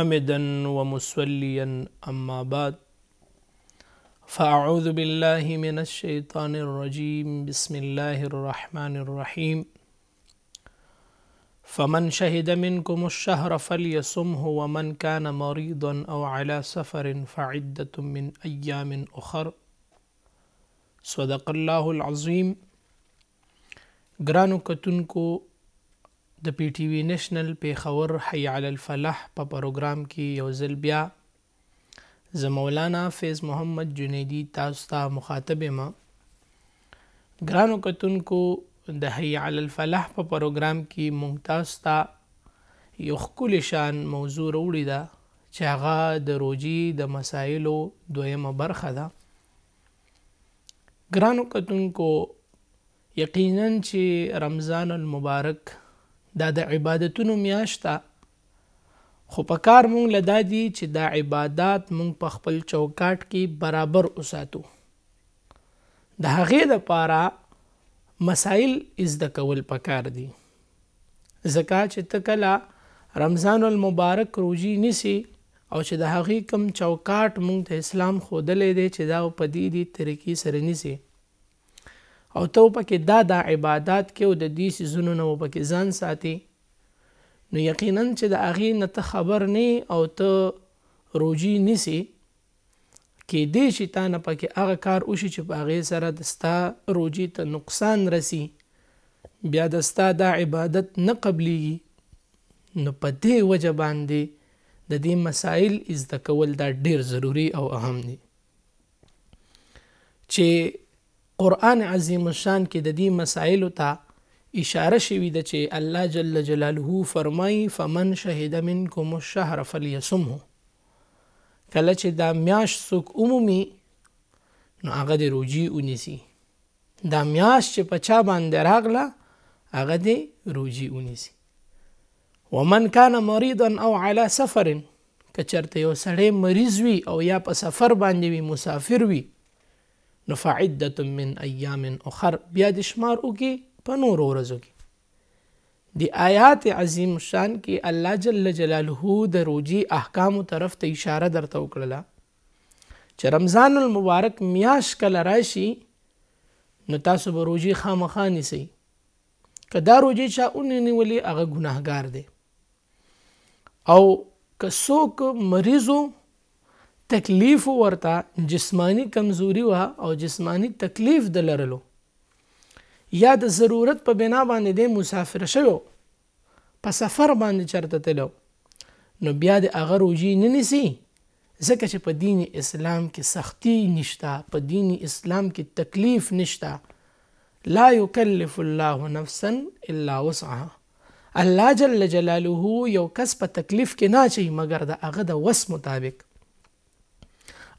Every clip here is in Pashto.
حامدا ومسليا أما بعد فأعوذ بالله من الشيطان الرجيم بسم الله الرحمن الرحيم فمن شهد منكم الشهر فليصمه ومن كان مريضا أو على سفر فعدة من أيام أخر صدق الله العظيم گرانو کتن کو د پی ټی وی نېشنل پیښور حی علی الفلاح په پروګرام کې یو ځل بیا زه مولانا فیض محمد جنیدی تاسو ته مخاطب یم ګرانو کتونکو د حی علی الفلاح په پروګرام کې مونږ تاسو ته یو ښکلی شان موضوع راوړی ده چې هغه د روجي د مسایلو دویمه برخه ده ګرانو کتونکو یقینا چې رمضان المبارک دا د عبادتونو میاشته خو په کار مونږ لدا دي چې دا عبادت مونږ په خپل چوکاټ کې برابر اوساتو د هغې د پاره مسائل از د کول پکار دي زکا چې تکلا رمضان المبارک روجي نسی او چې د هغې کم چوکاټ مونږ ته اسلام خودلې دی چې دا په دې دي طریقې سره نسی او ته پکې دا دا عبادت کې او د دې سيزونو نه پکې ځان ساتي نو یقینا چې د اغي نه ته خبر نه او ته روجي نسی کې دې شي تا نه پکې هغه کار وشي چې په هغه سره دستا روجي ته نقصان رسی بیا دستا دا عبادت نه قبليږي نو په دې وجه باندې د دې مسائل از د کول دا ډیر ضروری او اهم دي چې قرآن عظیم الشان کې د دې مسایلو ته اشاره شوې ده چې الله جل جلاله فرمایي فمن شهد منکم الشهر فلیصمه کله چې دا میاش څوک عمومي نو هغه د روجي ونیسي دا میاش چې په چا باندې راغله هغه د روجي ونیسي ومن کان مریضا او علی سفر که چرته یو سړی مریض وي او یا په سفر باندې وي مسافر وي نو فعده من ایام اخر بیا د شمار وکي په نور ورځو کې د آیات عظیم شان کې الله جل جلاله د روجي احکام طرف ته اشاره درته وکړله چې رمضان المبارک میاش کله راشي نو تاسو به روجي خامخا نیسئ که دا روجي چا اونې نیولې هغه ګناهګار دی او که څوک مریضو تکلیف ورته جسمانی کمزوري وه او جسمانی تکلیف د لرلو یا د ضرورت په بنا باندې د مسافر شوو په سفر باندې چرته تلو نو بیا د هغه روجي نه نیسي ځکه چې په دین اسلام کې سختی نشته په دین اسلام کې تکلیف نشته لا یکلف الله نفسا الا وسعها الله جل جلاله یو کس په تکلیف کې نه چي مګر د هغه د وس مطابق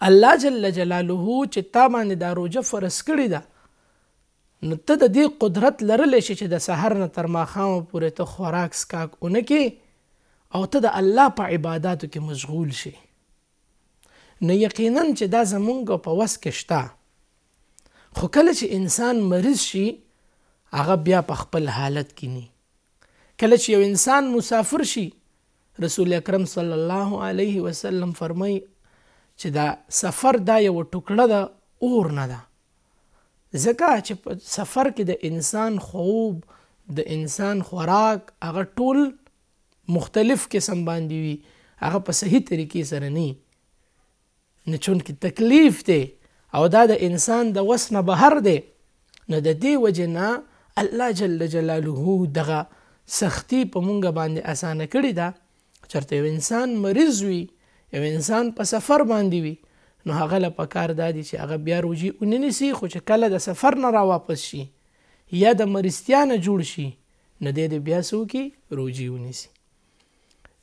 الله جل جلاله چې تا باندې دا روجه فرض کړې ده نو ته د دې قدرت لرلی شي چې د سحر نه تر ماښامه پورې ته خوراک سکاک ونه کې او ته د الله په عباداتو کې مشغول شي نو یقینا چې دا زمونږ په وس کې شته خو کله چې انسان مریض شي هغه بیا په خپل حالت کې ني کله چې یو انسان مسافر شي رسول اکرم صلی الله علیه وسلم فرمای چې دا سفر دا یو ټوکړه د اور نه ده ځکه چې په سفر کې د انسان خوب د انسان خوراک هغه ټول مختلف قسم باندې وي هغه په صحیح طریقې سره نه نه چونکې تکلیف دی او دا د انسان د وس نه بهر دی نو د دې وجې نه الله جل جلاله دغه سختی په مونږ باندې اسانه کړې ده چېرته یو انسان مریض وي یو انسان په سفر باندې وي نو هغه له پکار دادی چې هغه بیا روجي اوننسي خو چې کله د سفر نه را واپس شي یا د مرستیانه جوړ شي نه دی د بیا سو کې روجي اونسي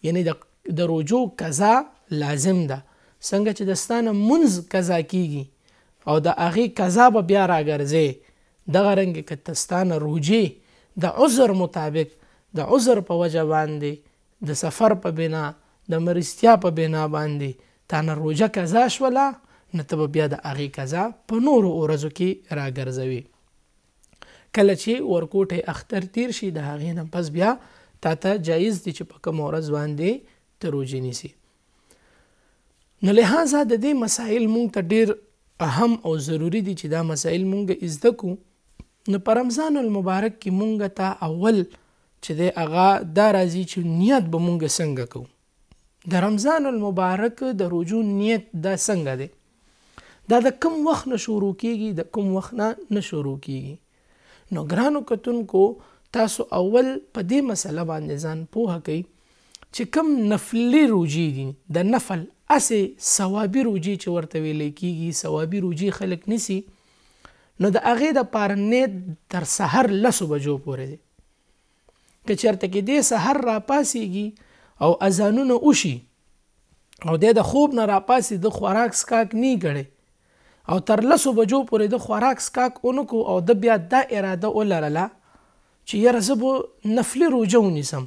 یعنی د د روجو قضا لازم ده څنګه چې دستانه منز قضا کیږي او د هغه قضا به بیا راګرځي دغه رنګ کې تستانه روجي د عذر مطابق د عذر په وجه باندې د سفر په بنا د مرستیا په بنا باندې تا نه روژه قضا شوله نه ته به بیا د هغې قضا په نورو ورځو کې راګرځوي کله چې ورکوټې اختر تیر شي د هغې نه پس بیا تا ته جایز دي چې په کوم ورځ باندې ته روژې نیسي نو لهذا د دې مسایل مونږ ته ډیر اهم او ضروری دي چې دا مسایل مونږ زده کو نو په رمضان المبارک کې مونږ ته اول چې د اغا دا راځي چې نیت به مونږ څنګه کوو د رمضان المبارک د روجو نیت د څنګه دی دا د کم وخت نه شروع کیږي د کم وخت نه نه شروع کیږي نو ګرانو کتونکو تاسو اول په دې مسله باندې ځان پوه کړئ چې کم نفلی روجي دي د نفل اسې ثوابي روجي چې ورته ویل کیږي ثوابي روجي خلک نسی نو د هغې د پاره نیت تر سحر لسو بجو پورې دی که چېرته کې دې سحر را پاسېږي او اذانونه وشي او د د خوب نه راپاسې د خوراک سکاک نی کړي او تر لسو بجو پورې د خوراک سکاک اونکو او د بیا دا اراده ولرله چې یره زه به نفلي روجه ونیسم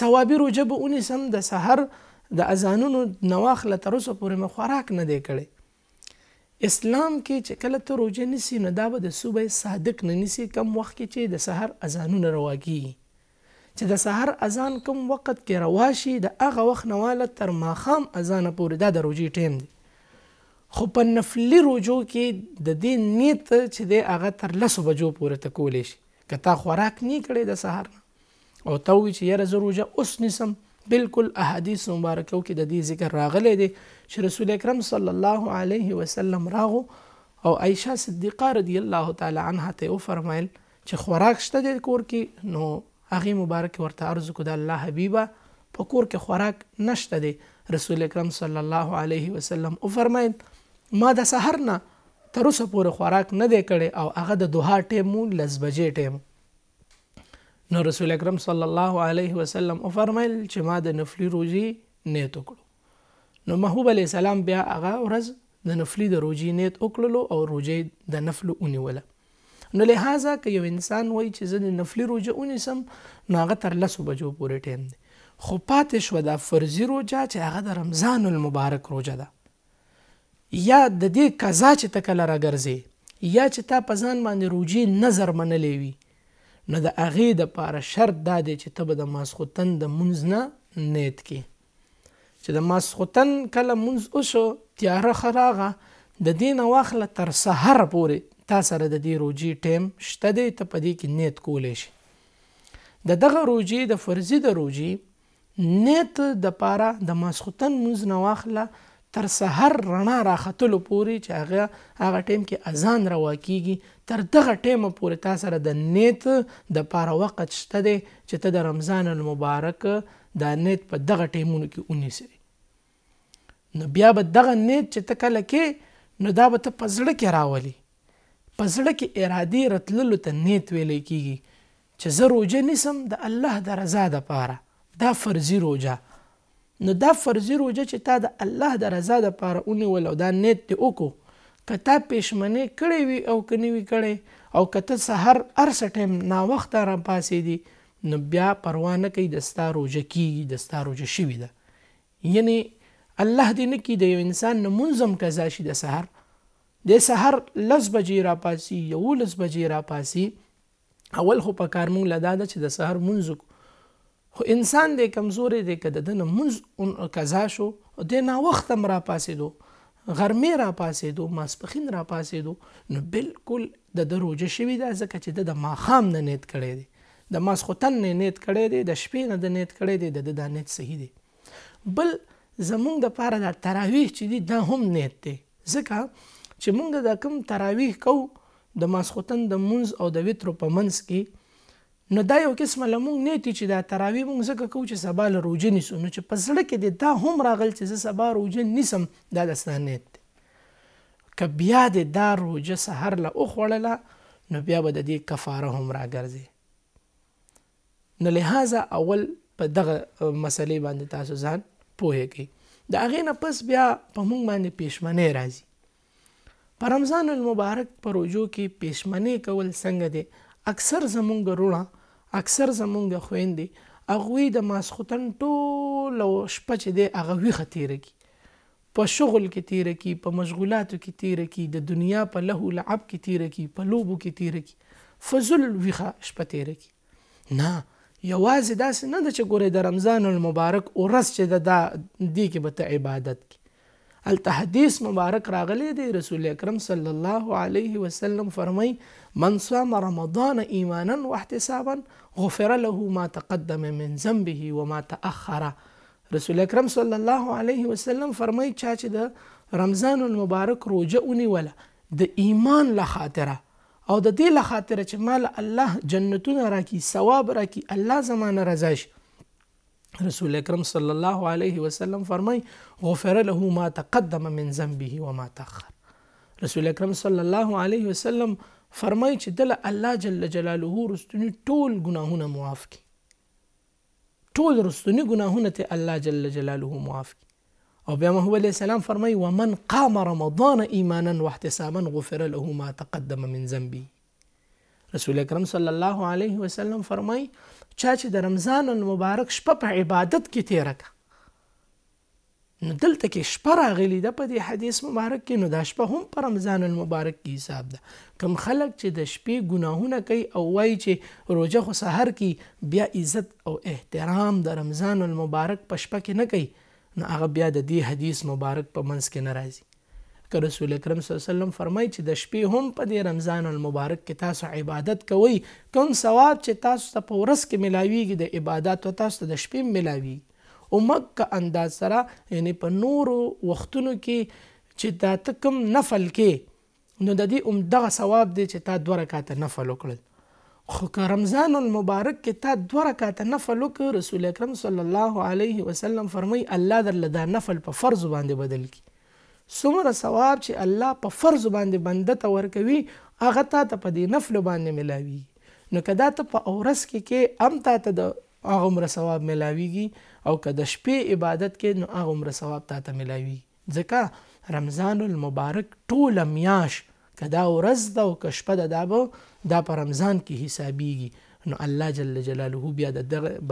ثوابي روجه به ونیسم د سحر د اذانونو نواخله تر اوسه پورې مې خوراک نه دی کړی اسلام کې چې کله ته روجه نیسي نو دا به د صوبه صادق نه نیسي کم وخت کې چې د سحر اذانونه روا کیږي چې د سحر اذان کوم وخت کې روا شي د هغه وخت نواله تر ماخام اذان پورې دا د روجي ټیم دی خو په نفلي روجو کې د دې نیت چې د هغه تر لسو بجو پورې ته کولی شي که تا خوراک نه کړی د سحر او ته وایي چې یاره زه روژه اوس نیسم بلکل احادیث مبارکو کې د دې ذکر راغلی دی چې رسول اکرم صلی الله علیه وسلم راغو او عائشه صدیقه رضی الله تعالی عنها ته وفرمایل چې خوراک شته د کور کې نو هغه مبارک ورته عرض کو د الله حبیبه په کور کې خوراک نشته دی رسول اکرم صلی الله علیه وسلم او فرمایل ما د سحر نه تر اوسه پورې خوراک نه دی کړی او هغه د دوها ټیم لس بجې ټیم نو رسول اکرم صلی الله علیه وسلم او فرمایل چې ما د نفلی روزي نیت وکړو نو محبوب علیه السلام بیا هغه ورځ د نفلی د روزي نیت وکړلو او روزي د نفل ونیوله نو لہذا که یو انسان وای چې زه د نفلي روزه ونیسم نو هغه تر لسو بجو پورې ټایم دی خو پاتې شوه دا فرضي روزه چې هغه د رمضان المبارک روزه ده یا د دې قضا چې ته کله راګرځې یا چې تا په ځان باندې روجي نظر منلې وي نو د هغې دپاره شرط دا دی چې ته به د ماسخوتن د مونځ نه نیت کې چې د ماسخوتن کله مونځ وشو تیاره ښه راغه د دې نه واخله تر سحر پورې تا سره د دې روجي ټیم شته دی ته په دې کې نیت کولی شي د دغه روجي د فرضي د روجي نیت د پاره د ماسخوتن مونځ نه واخله تر سحر رڼا راختلو پورې چې هغه هغه ټیم کې اذان روا کیږي تر دغه ټیمه پورې تا سره د نیت د پاره وخت شته دی چې ته د رمضان المبارک د نیت په دغه ټیمونو کې ونیسې نو بیا به دغه نیت چې ته کله کې نو دا به ته په زړه کې راولي په زړه کې ارادي رتللو ته نیت ویلې کیږي چې زه روجه نیسم د الله د رضا دپاره دا فرضي روجه نو دا فرضي روجه چې تا د الله د رضا دپاره ونیول او دا نیت دې وکړو که تا پیشمنې کړی وي او که نه وي کړی او که ته سهر هرڅه ټایم ناوخته راپاڅېدي نو بیا پروا نه کوي د ستا روجه کیږي د ستا روجه شوې ده یعنې الله دې نه کړي د یو انسان نه منظم قضا شي د سهر د سحر لس بجې را پاسي یو لس بجې را پاسي اول خو په کار مونږ لدا ده چې د سحر منځ خو انسان دی کمزورې دی که د دنه منځ قضا شو د ناوخت هم را پاسېدو غرمې را پاسېدو ماسپخین را پاسېدو نو بالکل د د روجه شوي ده ځکه چې د ماښام نه نیت کړی دی د ماسخوتن نه نیت کړی دی د شپې نه د نیت کړی دی د دا نیت صحیح دی بل زمونږ د پاره د تراویح چې دی دا هم نیت دی ځکه چې مونږ د کوم تراویح کو د ماسخوتن د منز او د وترو په منس کې نو دا یو قسمه لمونږ نه تی چې دا تراوی مونږ زکه کو چې سبا له روزه نیسو نو چې په زړه کې دا هم راغل چې سبا روزه نیسم دا د ستانیت دی که بیا د دا روجه سحر له وخوړله نو بیا به د دې کفاره هم راګرځي نو لهذا اول په دغه مسلې باندې تاسو ځان پوهیږئ د هغې نه پس بیا په مونږ باندې پیشمنۍ راځي په رمضان المبارک پر روجو کې پېشمنې کول څنګه دي اکثر زمونږ روڼه اکثر زمونږ خويندې هغوی د ماسختن ټول او شپه چې دی هغه ویښه تیره کی په شغل کې تیره کی په مشغولاتو کې تیره کی د دنیا په له لعب کې تیره کی په لوبو کې تیره کی فزل ویښه شپه تیره کی نه یوازې داسې نه ده چې ګورې د رمضان المبارک ورځ چې ده دا دی کې به ته عبادت کی التحديث مبارك راغلي دي رسول اکرم صلى الله عليه وسلم فرمي من صام رمضان إيمانا واحتسابا غفر له ما تقدم من ذنبه وما تأخر رسول اكرم صلى الله عليه وسلم فرمي چاچ چې رمضان المبارك روزه ولا د ایمان له او د دې له چې مال الله جنتونه راکی ثواب راکی الله زمانه رضاش رسول اکرم صلی الله عليه وسلم فرمای غفر له ما تقدم من ذنبه وما تاخر رسول اکرم صلی الله عليه وسلم فرمای چې دل الله جل جلاله رستنی طول ګناهونه معاف کړي ټول رستنی ګناهونه ته الله جل جلاله معاف کړي او بما هو عليه السلام فرمای ومن قام رمضان ایمانا واحتساما غفر له ما تقدم من ذنبه رسول اکرم صلی الله علیه وسلم فرمای چا چې د رمضان مبارک شپه په عبادت کې تیر کړه نو دلته کې شپه راغلی ده په دې حدیث مبارک کې نو دا شپه هم په رمضان المبارک کې حساب ده کم خلک چې د شپې ګناهونه کوي او وایي چې روزه خو سحر کې بیا عزت او احترام د رمضان المبارک په شپه کې نه کوي نو هغه بیا د دې حدیث مبارک په منځ کې ناراضي که رسول اکرم صلی الله علیه وسلم فرمای چې د شپې هم په دې رمضان المبارک کې تاسو عبادت کوئ کوم ثواب چې تاسو ته په ورځ کې ملاویږي د عبادت او تاسو ته د شپې ملاویږي امک که انداز سره یعنی په نورو وختونو کې چې دا ته کوم نفل کې نو د دې عمدغه ثواب دی چې تا دوه رکاته نفل وکړل خو که رمضان المبارک کې تا دوه رکاته نفل وکړ رسول اکرم صلی الله علیه وسلم فرمی الله درله دا نفل په فرض باندې بدل کړي څومره ثواب چې الله په فرض باندې بنده ته ورکوي هغه تا ته په دې نفل باندې ملاوي نو کدا ته په اورس کې کې ام تا ته د هغه مر ثواب ملاويږي او کدا شپې عبادت کې نو هغه مر ثواب تا ته ملاوي ځکه رمضان المبارک ټول میاش کدا ورځ ده او کشپه ده دا به دا په رمضان کې حسابيږي نو الله جل جلاله بیا د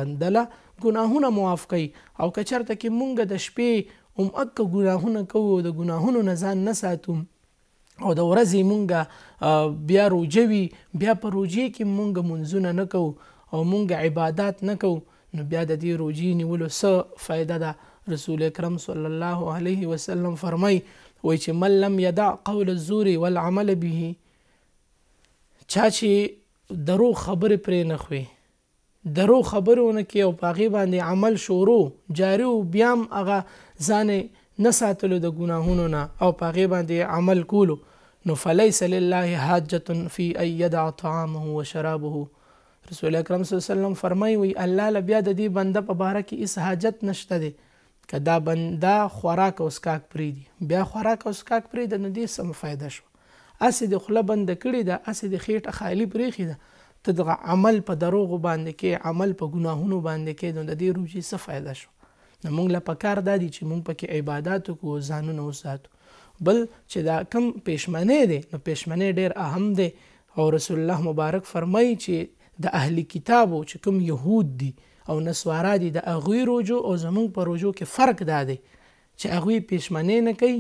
بندله ګناهونه معاف کوي او کچرته کې مونږ د شپې هم اکه ګناهونه کوو د ګناهونو نه ځان نه ساتو او د ورځې مونږه بیا روجه وي بیا په روجې کې مونږه منځونه نه کوو او مونږه عبادات نه کوو نو بیا د دې روجې نیولو څه فایده ده رسول اکرم صلی الله علیه وسلم فرمای وای چې من لم یدع قول الزور والعمل به چا چې درو خبرې پرې نه خوي درو خبرونه کې او پاغي باندې عمل شروع جاری او بیا هم هغه ځانې نه ساتلو د ګناهونو نه او پاغي باندې عمل کولو نو فلیس لله حاجه فی ایدع طعامه وشرابه رسول اکرم صلی الله علیه وسلم فرمایي وی الله ل بیا د دې بنده په باره کې اس حاجت نشته دی کدا بندا خوراک او سکاک پری دی بیا خوراک او سکاک پری د دې سم فائدہ شو اسې د خله بند کړی دا اسې د خېټه خالی پریخي ده ته دغه عمل په دروغ باندې کې عمل په ګناهونو باندې کې نو د دې روزي څه فائدہ شو نو موږ لا پکار دادی چې موږ پکې عبادت کو ځانونه وساتو بل چې دا کم پېشمنه دی نو پېشمنه ډېر اهم دی او رسول الله مبارک فرمایي چې د اهلی کتابو چې کوم يهود دي او نسوارا دي د اغوی روجو او زمونږ په روجو کې فرق دا دی چې اغوی پېشمنه نه کوي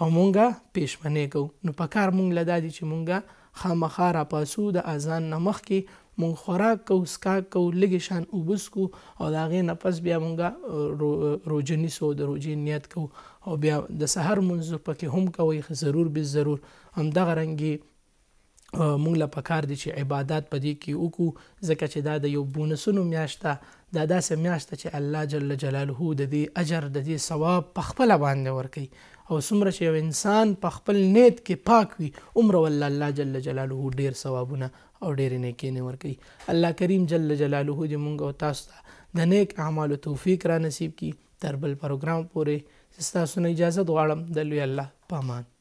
او مونږه پېشمنه کوو نو په کار مونږ لدا دي چې مونږه خامخا را پاسو د اذان نه مخکې مونږ خوراک کو سکاک کو لږ شان اوبس کو او دا غي نفس بیا مونږه روزنی سو د روزي نیت کو او بیا د سحر منځ پکې هم کوي ضرور به ضرور هم دغه رنګي مونږ لا پکار دي چې عبادت پدې کې وکړو ځکه چې دا د یو بونسونو میاشته دا داسې میاشت چې الله جل جلاله د دې اجر د دې ثواب په خپل باندې ورکي او څومره چې یو انسان په خپل نیت کې پاک وي عمره ول الله جل جلاله ډیر ثوابونه او ډیر نیکی نه ورکي الله کریم جل جلاله دې مونږ او تاسو ته د نیک اعمالو توفیق را نصیب کړي تر بل پروګرام پورې ستاسو نه اجازه غواړم د لوی الله پامان